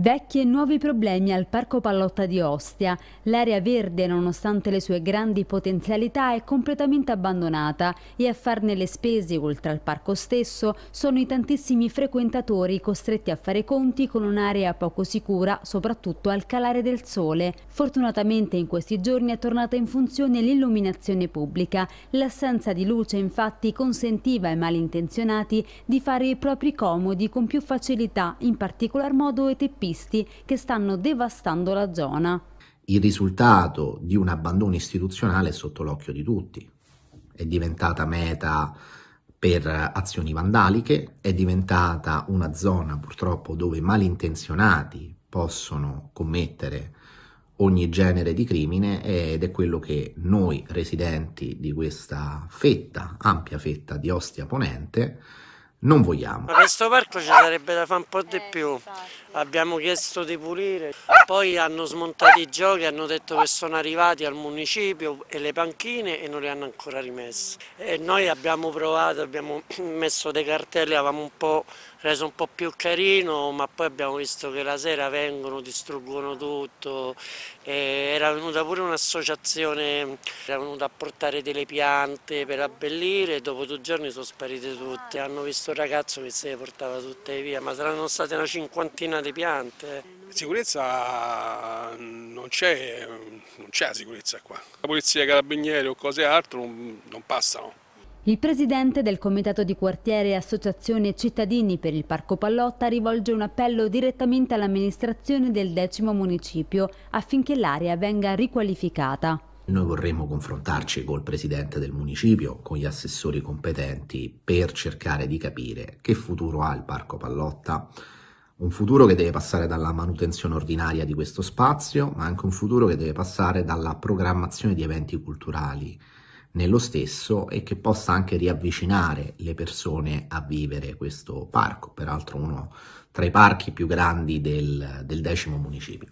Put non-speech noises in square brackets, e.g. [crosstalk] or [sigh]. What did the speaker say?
Vecchi e nuovi problemi al Parco Pallotta di Ostia. L'area verde, nonostante le sue grandi potenzialità, è completamente abbandonata e a farne le spese, oltre al parco stesso, sono i tantissimi frequentatori costretti a fare conti con un'area poco sicura, soprattutto al calare del sole. Fortunatamente in questi giorni è tornata in funzione l'illuminazione pubblica. L'assenza di luce, infatti, consentiva ai malintenzionati di fare i propri comodi con più facilità, in particolar modo ETP golpisti che stanno devastando la zona. Il risultato di un abbandono istituzionale è sotto l'occhio di tutti. È diventata meta per azioni vandaliche, è diventata una zona purtroppo dove malintenzionati possono commettere ogni genere di crimine ed è quello che noi residenti di questa fetta, ampia fetta di Ostia Ponente, non vogliamo. Ma questo parco ci sarebbe da fare un po' di più, abbiamo chiesto di pulire, poi hanno smontato i giochi, hanno detto che sono arrivati al municipio e le panchine e non le hanno ancora rimesse. E noi abbiamo provato, abbiamo [clears throat] messo dei cartelli, avevamo un po' reso un po' più carino, ma poi abbiamo visto che la sera vengono, distruggono tutto, e era venuta pure un'associazione, era venuta a portare delle piante per abbellire e dopo due giorni sono sparite tutte, hanno visto questo ragazzo che se le portava tutte via, ma saranno state una cinquantina di piante. Sicurezza non c'è, non c'è sicurezza qua. La polizia, i carabinieri o cose altro non, non passano. Il presidente del Comitato di Quartiere e Associazione Cittadini per il Parco Pallotta rivolge un appello direttamente all'amministrazione del decimo municipio affinché l'area venga riqualificata. Noi vorremmo confrontarci col presidente del municipio, con gli assessori competenti, per cercare di capire che futuro ha il Parco Pallotta. Un futuro che deve passare dalla manutenzione ordinaria di questo spazio, ma anche un futuro che deve passare dalla programmazione di eventi culturali nello stesso e che possa anche riavvicinare le persone a vivere questo parco, peraltro uno tra i parchi più grandi del, del decimo municipio.